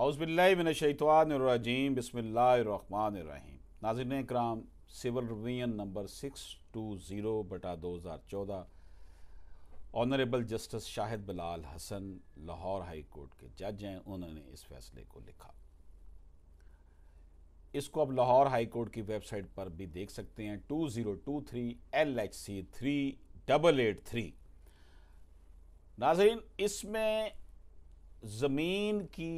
आउज़बिल्लिमिनशैतवानरजीम बसमीम नाजिन कराम civil revision number six two zero बटा दो हज़ार चौदह honourable justice Shahid Bilal Hasan Lahore high court के जज हैं उन्होंने इस फैसले को लिखा इसको अब लाहौर हाई कोर्ट की वेबसाइट पर भी देख सकते हैं two zero two three L H C three double eight three नाजरीन इसमें ज़मीन की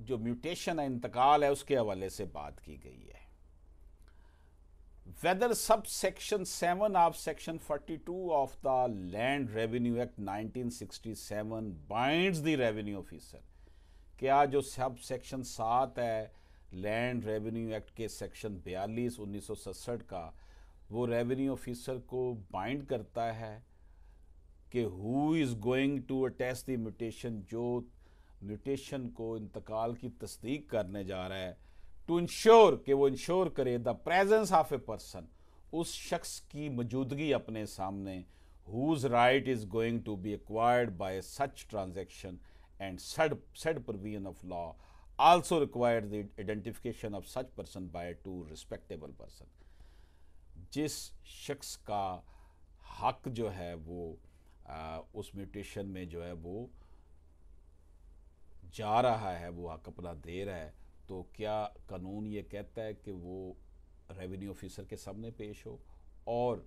जो म्यूटेशन है इंतकाल है उसके हवाले से बात की गई है whether sub section seven of section forty two of the land revenue act seven bind the revenue officer क्या जो सब सेक्शन सात है लैंड रेवेन्यू एक्ट के सेक्शन बयालीस उन्नीस सौ सड़सठ का वो रेवेन्यू ऑफिसर को बाइंड करता है कि who is going to attest the mutation जो म्यूटेशन को इंतकाल की तस्दीक करने जा रहा है टू इंश्योर कि वो इंश्योर करे the presence of a person उस शख्स की मौजूदगी अपने सामने whose right is going to be acquired by such transaction and said said provision of law also required the identification of such person by two respectable person जिस शख्स का हक जो है वो आ, उस म्यूटेशन में जो है वो जा रहा है वो कपड़ा दे रहा है तो क्या कानून ये कहता है कि वो रेवेन्यू ऑफिसर के सामने पेश हो और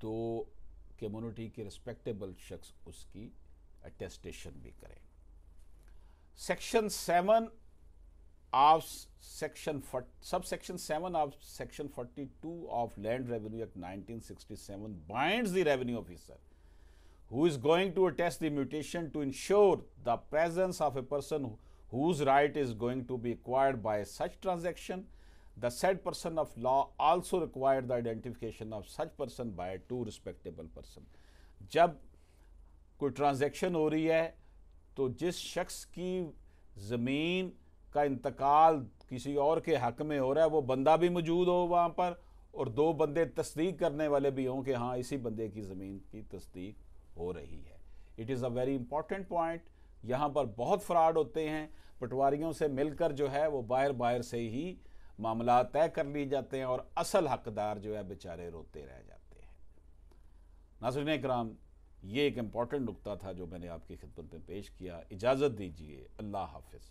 तो कम्युनिटी के रिस्पेक्टेबल शख्स उसकी अटेस्टेशन भी करें section seven of section sub section seven of section forty two of land revenue act nineteen sixty seven bind revenue officer who is going to attest the mutation to ensure the presence of a person whose right is going to be acquired by such transaction. The said person of law also required the identification of such person by two respectable person. jab koi transaction ho rahi hai to jis shakhs ki zameen ka intiqal kisi aur ke haq mein ho raha hai wo banda bhi maujood ho wahan par और दो बंदे तस्दीक करने वाले भी हों कि हाँ इसी बंदे की ज़मीन की तस्दीक हो रही है it is a very important point यहाँ पर बहुत फ्रॉड होते हैं पटवारियों से मिलकर जो है वो बाहर बाहर से ही मामला तय कर लिए जाते हैं और असल हकदार जो है बेचारे रोते रह जाते हैं नासरन कराम ये एक इम्पॉर्टेंट नुकता था जो मैंने आपकी खिदमत में पेश किया इजाज़त दीजिए अल्लाह हाफिज़